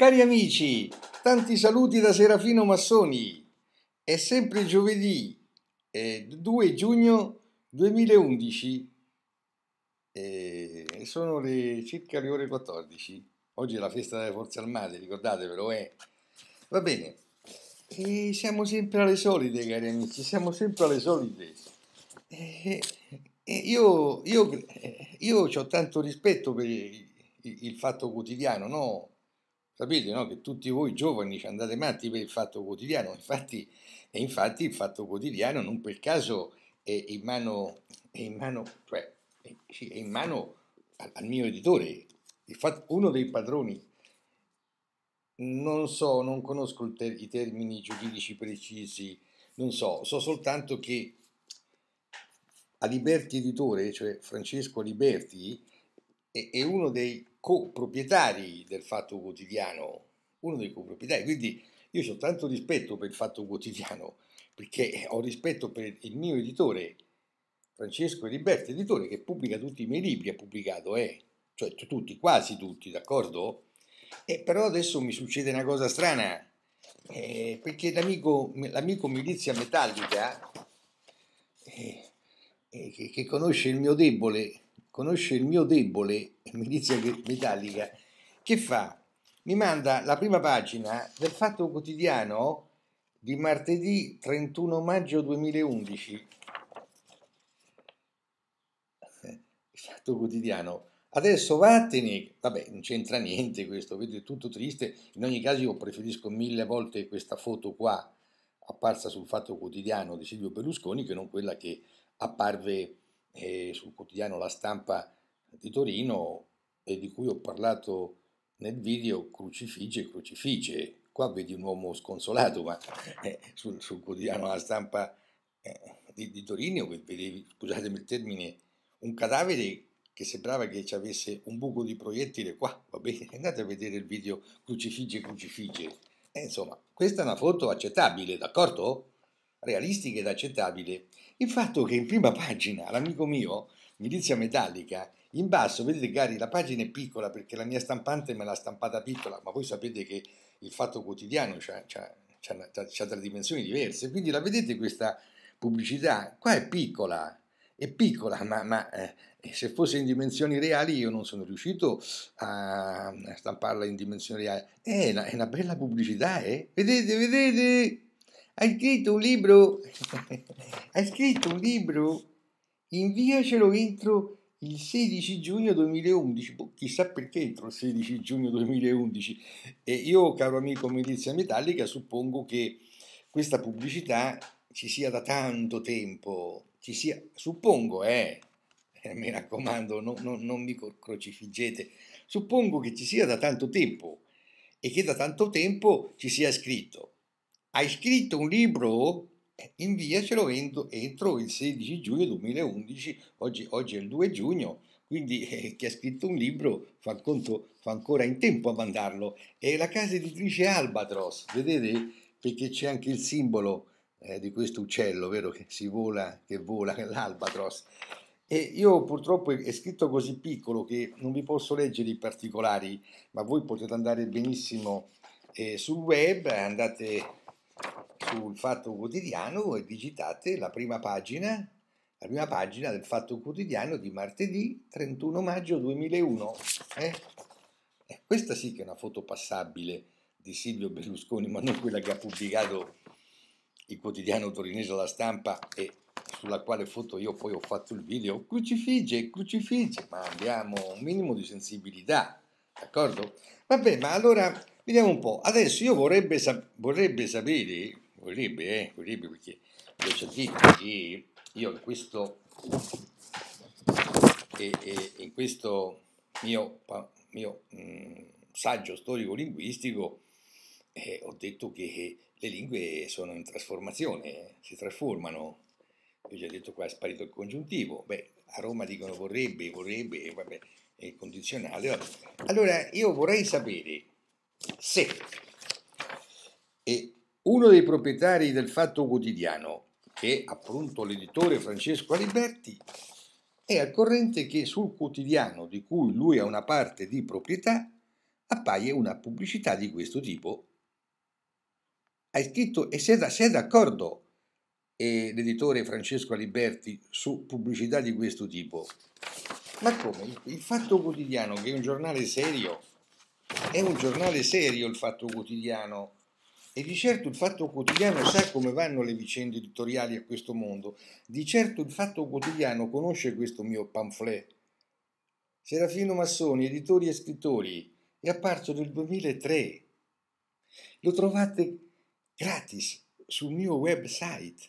Cari amici, tanti saluti da Serafino Massoni. È sempre giovedì eh, 2 giugno 2011. Eh, sono le, circa le ore 14. Oggi è la festa delle Forze Armate, ricordatevelo, eh. Va bene. E siamo sempre alle solite, cari amici, siamo sempre alle solite. Eh, eh io, io, eh, io ho tanto rispetto per il, il fatto quotidiano, no? Sapete no? che tutti voi giovani ci andate matti per il fatto quotidiano, infatti, e infatti il fatto quotidiano non per caso è in mano, è in mano, cioè, è, sì, è in mano al, al mio editore, fatto, uno dei padroni. Non so, non conosco ter, i termini giuridici precisi, non so, so soltanto che Aliberti Editore, cioè Francesco Aliberti, è, è uno dei coproprietari del Fatto Quotidiano, uno dei coproprietari, quindi io ho tanto rispetto per il Fatto Quotidiano, perché ho rispetto per il mio editore, Francesco Riberti, editore che pubblica tutti i miei libri, ha pubblicato, eh, cioè tutti, quasi tutti, d'accordo? E eh, però adesso mi succede una cosa strana, eh, perché l'amico, l'amico Milizia Metallica, eh, eh che, che conosce il mio debole, conosce il mio debole milizia metallica, che fa? Mi manda la prima pagina del Fatto Quotidiano di martedì 31 maggio 2011. Il Fatto Quotidiano. Adesso vattene, vabbè, non c'entra niente questo, vedo è tutto triste. In ogni caso, io preferisco mille volte questa foto qua, apparsa sul Fatto Quotidiano di Silvio Berlusconi, che non quella che apparve e sul quotidiano La Stampa di Torino e di cui ho parlato nel video Crucifice, Crucifice. Qua vedi un uomo sconsolato, ma eh, sul, sul, quotidiano La Stampa eh, di, di, Torino vedevi, scusatemi il termine, un cadavere che sembrava che ci avesse un buco di proiettile qua, va bene, andate a vedere il video Crucifice, Crucifice. Eh, insomma, questa è una foto accettabile, d'accordo? realistica ed accettabile il fatto che in prima pagina l'amico mio, Milizia Metallica, in basso, vedete cari, la pagina è piccola perché la mia stampante me l'ha stampata piccola, ma voi sapete che il fatto quotidiano ha c'ha, tre dimensioni diverse, quindi la vedete questa pubblicità? Qua è piccola, è piccola, ma, ma eh, se fosse in dimensioni reali io non sono riuscito a stamparla in dimensioni reali. Eh, è una, è una bella pubblicità, eh? Vedete, vedete? Hai scritto un libro, hai scritto un libro, inviacelo entro il 16 giugno 2011, boh, chissà perché entro il 16 giugno 2011. E io, caro amico Milizia Metallica, suppongo che questa pubblicità ci sia da tanto tempo, ci sia, suppongo, eh, eh mi raccomando, no, no, non mi crocifiggete, suppongo che ci sia da tanto tempo e che da tanto tempo ci sia scritto hai scritto un libro? Eh, Inviacelo entro il 16 giugno 2011, oggi, oggi è il 2 giugno, quindi eh, chi ha scritto un libro fa, conto, fa ancora in tempo a mandarlo. È la casa editrice Albatros, vedete? Perché c'è anche il simbolo eh, di questo uccello, vero? Che si vola, che vola, l'Albatros. E io purtroppo è scritto così piccolo che non vi posso leggere i particolari, ma voi potete andare benissimo eh, sul web, andate sul Fatto Quotidiano e digitate la prima pagina, la prima pagina del Fatto Quotidiano di martedì 31 maggio 2001. Eh? Eh, questa sì che è una foto passabile di Silvio Berlusconi, ma non quella che ha pubblicato il quotidiano torinese La Stampa e sulla quale foto io poi ho fatto il video. Crucifige, crucifige, ma abbiamo un minimo di sensibilità, d'accordo? Vabbè, ma allora Vediamo un po', adesso io vorrebbe, sap- vorrebbe sapere, vorrebbe, eh, vorrebbe perché lo sapete che io in questo, eh, eh, in questo mio, mio mh, mm, saggio storico-linguistico eh, ho detto che le lingue sono in trasformazione, eh, si trasformano. Io già ho detto qua è sparito il congiuntivo, beh, a Roma dicono vorrebbe, vorrebbe, vabbè, è condizionale. Allora, io vorrei sapere se e uno dei proprietari del Fatto Quotidiano, che è appunto l'editore Francesco Aliberti, è al corrente che sul quotidiano di cui lui ha una parte di proprietà appaia una pubblicità di questo tipo. Ha scritto e se è d'accordo eh, l'editore Francesco Aliberti su pubblicità di questo tipo. Ma come? Il Fatto Quotidiano, che è un giornale serio, è un giornale serio il Fatto Quotidiano e di certo il Fatto Quotidiano sa come vanno le vicende editoriali a questo mondo, di certo il Fatto Quotidiano conosce questo mio pamphlet. Serafino Massoni, editori e scrittori, è apparso nel 2003. Lo trovate gratis sul mio website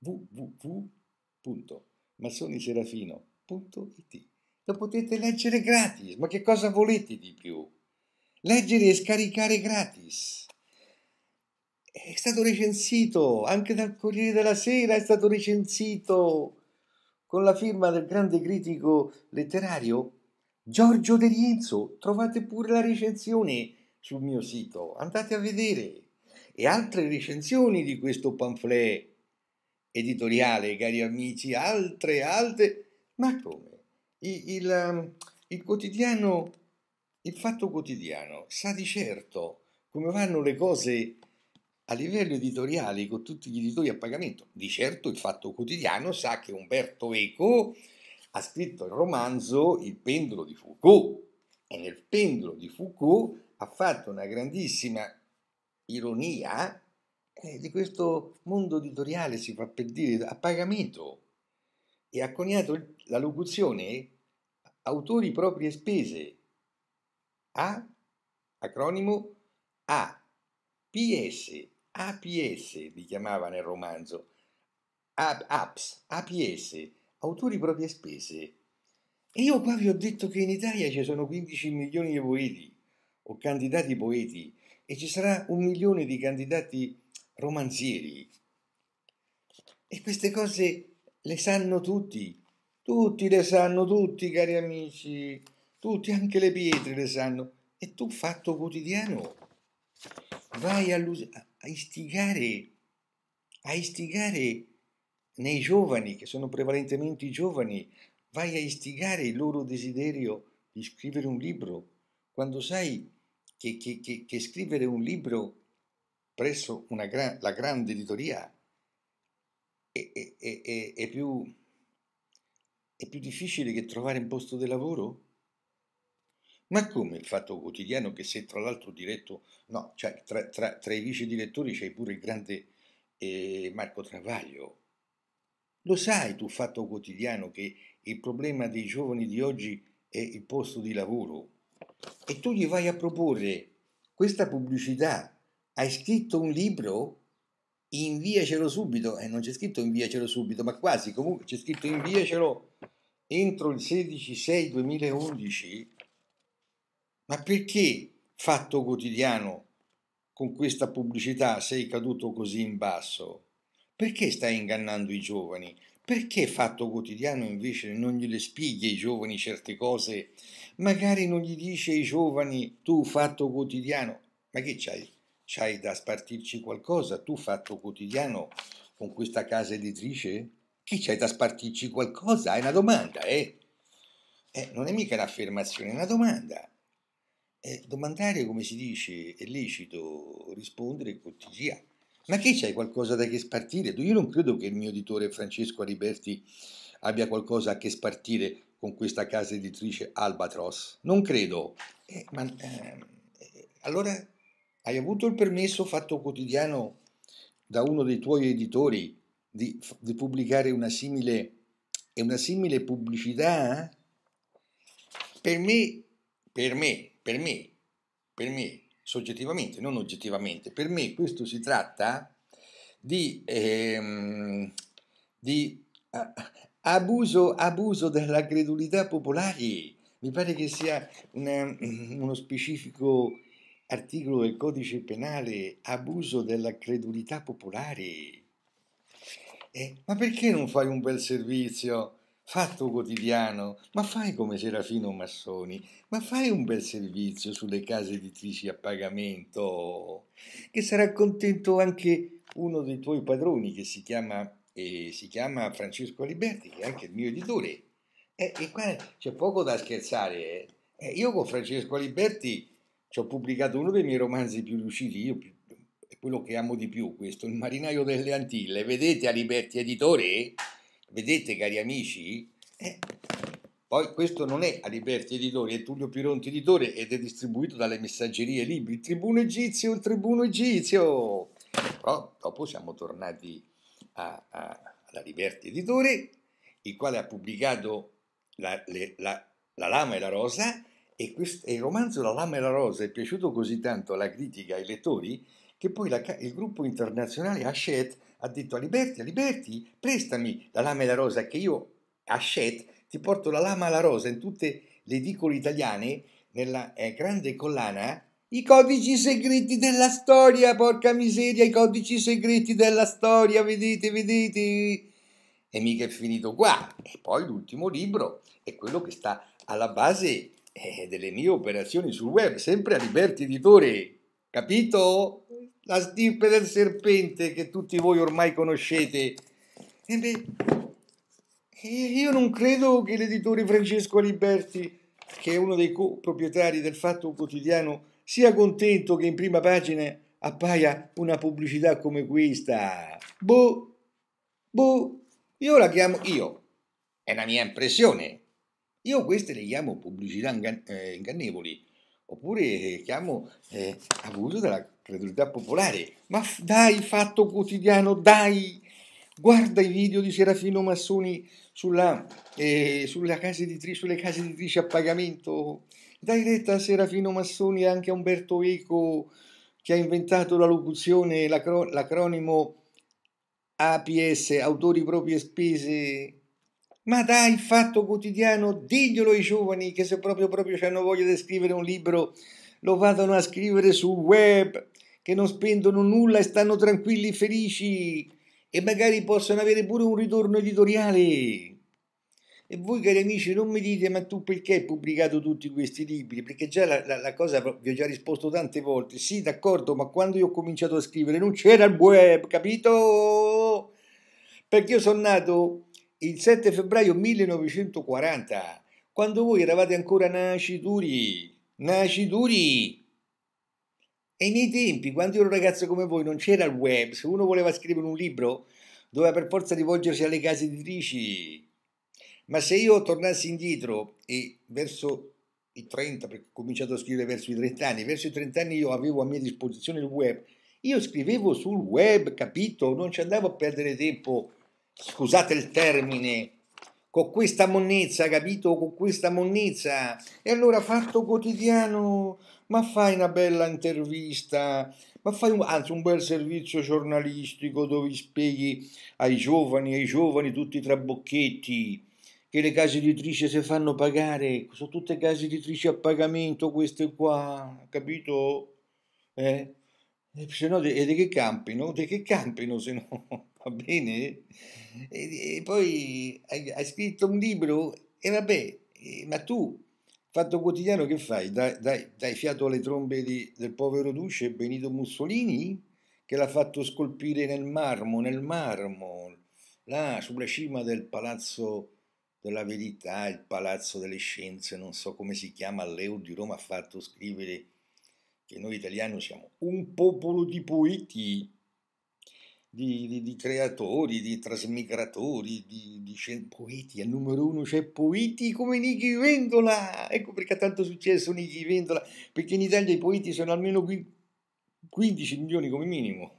www.massoniserafino.it. Lo potete leggere gratis, ma che cosa volete di più? leggere e scaricare gratis. È stato recensito anche dal Corriere della Sera, è stato recensito con la firma del grande critico letterario Giorgio De Rienzo. Trovate pure la recensione sul mio sito, andate a vedere. E altre recensioni di questo pamphlet editoriale, cari amici, altre, altre. Ma come? Il, il, um, il quotidiano il fatto quotidiano sa di certo come vanno le cose a livello editoriale con tutti gli editori a pagamento. Di certo il fatto quotidiano sa che Umberto Eco ha scritto il romanzo Il pendolo di Foucault e nel pendolo di Foucault ha fatto una grandissima ironia eh, di questo mondo editoriale, si fa per dire, a pagamento e ha coniato la locuzione autori proprie spese a, acronimo A, PS, APS li chiamava nel romanzo, APS, APS, autori proprie spese. E io qua vi ho detto che in Italia ci sono 15 milioni di poeti o candidati poeti e ci sarà un milione di candidati romanzieri. E queste cose le sanno tutti, tutti le sanno tutti, cari amici. Tutti, anche le pietre le sanno. E tu fatto quotidiano. Vai a, a istigare, a istigare nei giovani, che sono prevalentemente i giovani, vai a istigare il loro desiderio di scrivere un libro, quando sai che, che, che, che scrivere un libro presso gra la grande editoria è, è, è, è, più, è più difficile che trovare un posto di lavoro? Ma come il fatto quotidiano che se tra l'altro diretto, no, cioè tra, tra, tra i vice direttori c'è pure il grande eh, Marco Travaglio. Lo sai tu fatto quotidiano che il problema dei giovani di oggi è il posto di lavoro e tu gli vai a proporre questa pubblicità, hai scritto un libro? Inviacelo subito, e eh, non c'è scritto inviacelo subito, ma quasi, comunque c'è scritto inviacelo entro il 16 6 2011 ma perché Fatto Quotidiano con questa pubblicità sei caduto così in basso? Perché stai ingannando i giovani? Perché Fatto Quotidiano invece non gliele spieghi ai giovani certe cose? Magari non gli dice ai giovani tu Fatto Quotidiano, ma che c'hai? C'hai da spartirci qualcosa? Tu Fatto Quotidiano con questa casa editrice? Che c'hai da spartirci qualcosa? È una domanda, eh? eh non è mica un'affermazione, è una domanda. Eh, domandare, come si dice, è lecito, rispondere è cortesia. Ma che c'è qualcosa da che spartire? Io non credo che il mio editore Francesco Aliberti abbia qualcosa a che spartire con questa casa editrice Albatros. Non credo. Eh, ma, eh, allora hai avuto il permesso fatto quotidiano da uno dei tuoi editori di, di pubblicare una simile, una simile pubblicità? Per me, per me, per me, per me, soggettivamente, non oggettivamente, per me questo si tratta di, ehm, di ah, abuso, abuso della credulità popolare. Mi pare che sia una, uno specifico articolo del codice penale, abuso della credulità popolare. Eh, ma perché non fai un bel servizio? fatto quotidiano, ma fai come Serafino Massoni, ma fai un bel servizio sulle case editrici a pagamento, che sarà contento anche uno dei tuoi padroni che si chiama, eh, si chiama Francesco Liberti, che è anche il mio editore. Eh, e qua c'è poco da scherzare. Eh. eh io con Francesco Liberti ci ho pubblicato uno dei miei romanzi più riusciti, io più, quello che amo di più, questo, Il marinaio delle Antille. Vedete a Liberti Editore? Vedete, cari amici, eh, poi questo non è Aliberti Editore, è Tullio Pironti Editore ed è distribuito dalle messaggerie libri. Il tribuno egizio, il tribuno egizio! Però dopo siamo tornati a, a, ad Aliberti Editore, il quale ha pubblicato la, le, la, la Lama e la Rosa, e, questo, e, il romanzo La lama e la rosa è piaciuto così tanto alla critica e ai lettori che poi la, il gruppo internazionale Hachette ha detto a Liberti, a Liberti, prestami la lama e la rosa che io, a Shet, ti porto la lama e la rosa in tutte le edicole italiane, nella eh, grande collana, i codici segreti della storia, porca miseria, i codici segreti della storia, vedete, vedete. E mica è finito qua. E poi l'ultimo libro è quello che sta alla base eh, delle mie operazioni sul web, sempre a Liberti Editore, capito? la stirpe del serpente che tutti voi ormai conoscete. E beh, io non credo che l'editore Francesco Aliberti, che è uno dei co-proprietari del Fatto Quotidiano, sia contento che in prima pagina appaia una pubblicità come questa. Boh, boh, io la chiamo io, è la mia impressione. Io queste le chiamo pubblicità eh, ingannevoli, oppure chiamo eh, abuso della Credulità popolare, ma f- dai fatto quotidiano, dai! Guarda i video di Serafino Massoni sulla, eh, sulla casa editrice, sulle case editrici a pagamento. Dai retta a Serafino Massoni e anche a Umberto Eco che ha inventato la locuzione, l'acro- l'acronimo APS, autori proprie spese. Ma dai, fatto quotidiano, diglielo ai giovani che se proprio proprio hanno voglia di scrivere un libro lo vadano a scrivere sul web, che non spendono nulla e stanno tranquilli e felici e magari possono avere pure un ritorno editoriale. E voi cari amici non mi dite ma tu perché hai pubblicato tutti questi libri? Perché già la, la, la cosa vi ho già risposto tante volte, sì d'accordo ma quando io ho cominciato a scrivere non c'era il web, capito? Perché io sono nato il 7 febbraio 1940, quando voi eravate ancora nascituri naci duri. E nei tempi, quando io ero ragazzo come voi, non c'era il web, se uno voleva scrivere un libro doveva per forza rivolgersi alle case editrici. Ma se io tornassi indietro e verso i 30, perché ho cominciato a scrivere verso i 30 anni, verso i 30 anni io avevo a mia disposizione il web, io scrivevo sul web, capito? Non ci andavo a perdere tempo, scusate il termine, con questa monnezza, capito? Con questa monnezza. E allora fatto quotidiano, ma fai una bella intervista, ma fai un, anzi un bel servizio giornalistico dove spieghi ai giovani, ai giovani tutti i trabocchetti che le case editrici si fanno pagare, sono tutte case editrici a pagamento queste qua, capito? Eh? E se no, de, che campino? Di che campino se no? va bene? E, e poi hai, hai, scritto un libro e vabbè, e, ma tu, fatto quotidiano, che fai? Dai, dai, dai fiato alle trombe di, del povero Duce Benito Mussolini che l'ha fatto scolpire nel marmo, nel marmo, là sulla cima del palazzo della verità, il palazzo delle scienze, non so come si chiama, Leo di Roma ha fatto scrivere che noi italiani siamo un popolo di poeti di, di, di creatori, di trasmigratori, di, di scien- poeti. Al numero uno c'è poeti come Nichi Vendola. Ecco perché ha tanto successo Nichi Vendola, perché in Italia i poeti sono almeno 15 milioni come minimo.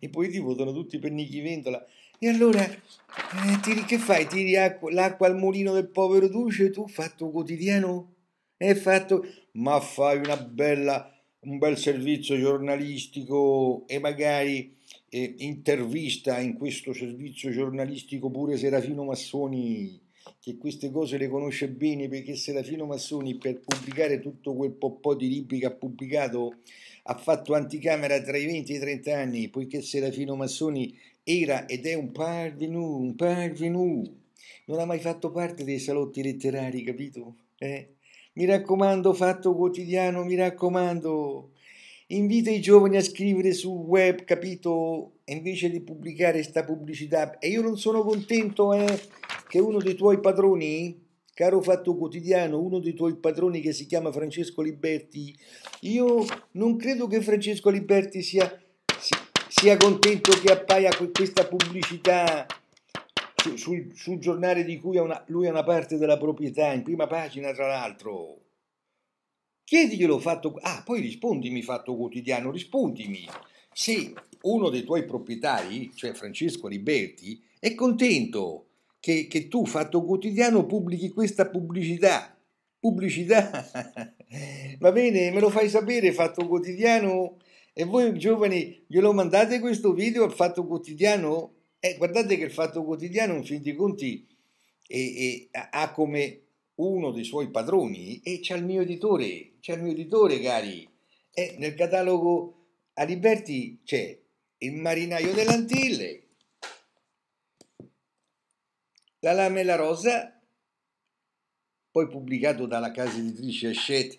I poeti votano tutti per Nichi Vendola. E allora, eh, tiri, che fai? Tiri acqua, l'acqua al mulino del povero Duce, tu fatto quotidiano? È fatto, ma fai una bella un bel servizio giornalistico e magari eh, intervista in questo servizio giornalistico pure Serafino Massoni, che queste cose le conosce bene perché Serafino Massoni per pubblicare tutto quel po' di libri che ha pubblicato ha fatto anticamera tra i 20 e i 30 anni, poiché Serafino Massoni era ed è un parvenu, un parvenu, non ha mai fatto parte dei salotti letterari, capito? Eh? Mi raccomando, fatto quotidiano, mi raccomando. Invita i giovani a scrivere sul web, capito? invece di pubblicare sta pubblicità. E io non sono contento eh, che uno dei tuoi padroni, caro Fatto Quotidiano, uno dei tuoi padroni che si chiama Francesco Liberti, io non credo che Francesco Liberti sia, sia contento che appaia con questa pubblicità sul, sul giornale di cui una, lui ha una parte della proprietà, in prima pagina tra l'altro. Chiediglielo fatto, ah, poi rispondimi fatto quotidiano, rispondimi se uno dei tuoi proprietari, cioè Francesco Liberti, è contento che, che tu, Fatto Quotidiano, pubblichi questa pubblicità. Pubblicità? Va bene, me lo fai sapere, Fatto Quotidiano? E voi giovani glielo mandate questo video al Fatto Quotidiano? Eh, guardate che il Fatto Quotidiano, in fin dei conti, è, è, ha come uno dei suoi padroni e c'è il mio editore, c'è il mio editore, cari. Eh, nel catalogo Aliberti c'è il marinaio dell'Antille, Antille, la lame e la rosa, poi pubblicato dalla casa editrice Hachette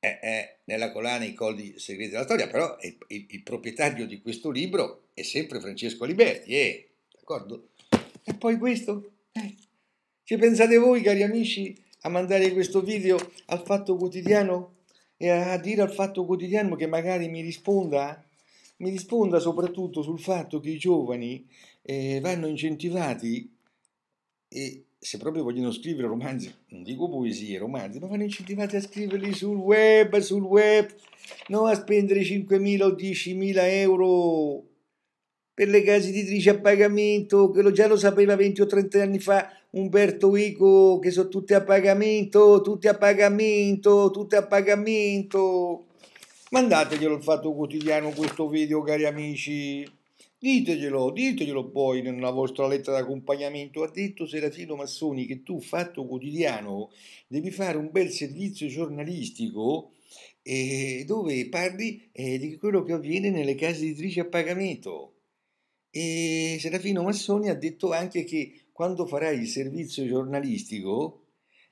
eh, eh, nella collana I colli segreti della storia, però il, il, il, proprietario di questo libro è sempre Francesco Aliberti. Eh d'accordo? E poi questo? Eh. Ci pensate voi, cari amici, a mandare questo video al Fatto Quotidiano e a dire al Fatto Quotidiano che magari mi risponda? Mi risponda soprattutto sul fatto che i giovani eh, vanno incentivati e se proprio vogliono scrivere romanzi, non dico poesie, romanzi, ma vanno incentivati a scriverli sul web, sul web, non a spendere 5.000 o 10.000 euro per le case editrici a pagamento, che lo già lo sapeva 20 o 30 anni fa Umberto Ico, che sono tutte a pagamento, tutte a pagamento, tutte a pagamento. Mandateglielo il Fatto Quotidiano questo video, cari amici. Diteglielo, diteglielo poi nella vostra lettera d'accompagnamento. Ha detto Serafino Massoni che tu, fatto quotidiano, devi fare un bel servizio giornalistico eh, dove parli eh, di quello che avviene nelle case editrici a pagamento. E Serafino Massoni ha detto anche che quando farai il servizio giornalistico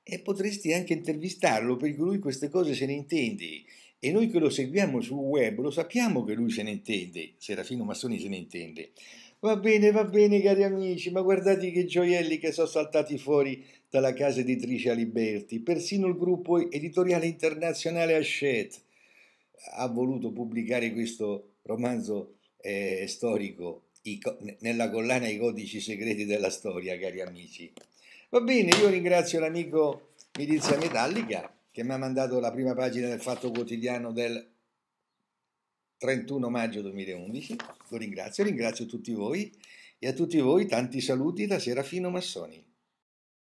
eh, potresti anche intervistarlo perché lui queste cose se ne intende e noi che lo seguiamo sul web lo sappiamo che lui se ne intende, Serafino Massoni se ne intende. Va bene, va bene cari amici, ma guardate che gioielli che sono saltati fuori dalla casa editrice Aliberti, persino il gruppo editoriale internazionale Hachette ha voluto pubblicare questo romanzo eh, storico i, nella collana I codici segreti della storia, cari amici. Va bene, io ringrazio l'amico Milizia Metallica che mi ha mandato la prima pagina del Fatto Quotidiano del 31 maggio 2011. Lo ringrazio, ringrazio tutti voi e a tutti voi tanti saluti da Serafino Massoni.